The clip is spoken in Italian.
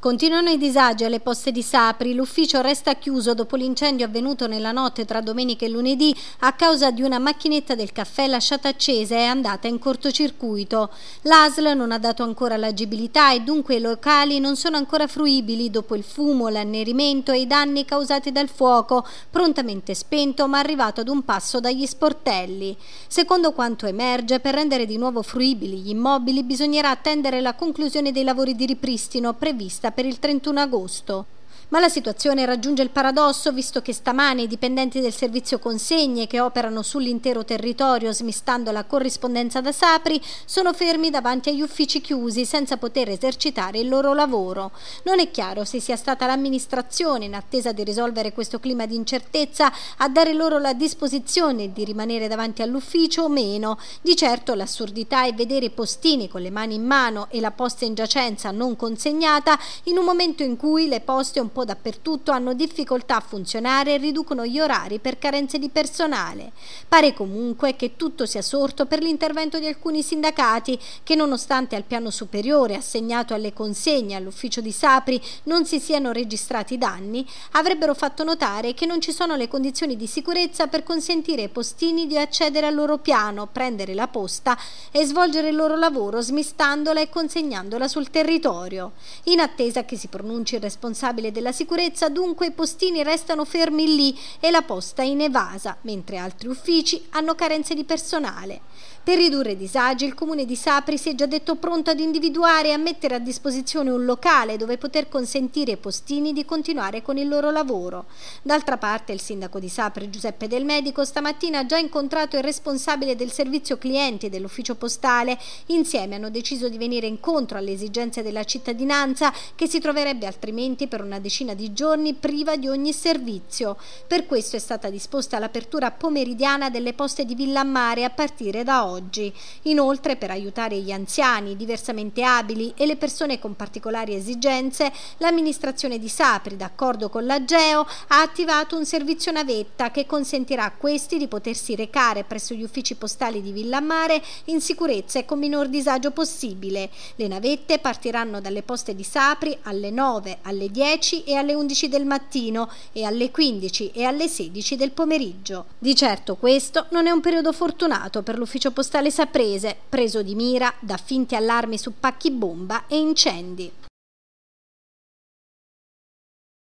Continuano i disagi alle poste di Sapri, l'ufficio resta chiuso dopo l'incendio avvenuto nella notte tra domenica e lunedì a causa di una macchinetta del caffè lasciata accesa e andata in cortocircuito. L'ASL non ha dato ancora l'agibilità e dunque i locali non sono ancora fruibili dopo il fumo, l'annerimento e i danni causati dal fuoco, prontamente spento ma arrivato ad un passo dagli sportelli. Secondo quanto emerge, per rendere di nuovo fruibili gli immobili bisognerà attendere la conclusione dei lavori di ripristino prevista per il 31 agosto. Ma la situazione raggiunge il paradosso visto che stamane i dipendenti del servizio consegne che operano sull'intero territorio smistando la corrispondenza da Sapri sono fermi davanti agli uffici chiusi senza poter esercitare il loro lavoro. Non è chiaro se sia stata l'amministrazione in attesa di risolvere questo clima di incertezza a dare loro la disposizione di rimanere davanti all'ufficio o meno. Di certo l'assurdità è vedere i postini con le mani in mano e la posta in giacenza non consegnata in un momento in cui le poste un po' po' dappertutto hanno difficoltà a funzionare e riducono gli orari per carenze di personale. Pare comunque che tutto sia sorto per l'intervento di alcuni sindacati che nonostante al piano superiore assegnato alle consegne all'ufficio di Sapri non si siano registrati danni, avrebbero fatto notare che non ci sono le condizioni di sicurezza per consentire ai postini di accedere al loro piano, prendere la posta e svolgere il loro lavoro smistandola e consegnandola sul territorio. In attesa che si pronunci il responsabile della la sicurezza dunque i postini restano fermi lì e la posta in evasa, mentre altri uffici hanno carenze di personale. Per ridurre disagi il comune di Sapri si è già detto pronto ad individuare e a mettere a disposizione un locale dove poter consentire ai postini di continuare con il loro lavoro. D'altra parte il sindaco di Sapri Giuseppe Del Medico stamattina ha già incontrato il responsabile del servizio clienti dell'ufficio postale. Insieme hanno deciso di venire incontro alle esigenze della cittadinanza che si troverebbe altrimenti per una decisione decina di giorni priva di ogni servizio. Per questo è stata disposta l'apertura pomeridiana delle poste di Villammare a partire da oggi. Inoltre, per aiutare gli anziani, diversamente abili e le persone con particolari esigenze, l'amministrazione di Sapri, d'accordo con la GEO, ha attivato un servizio navetta che consentirà a questi di potersi recare presso gli uffici postali di Villammare in sicurezza e con minor disagio possibile. Le navette partiranno dalle poste di Sapri alle 9, alle 10 e alle 11 del mattino e alle 15 e alle 16 del pomeriggio. Di certo questo non è un periodo fortunato per l'ufficio postale saprese, preso di mira da finti allarmi su pacchi bomba e incendi.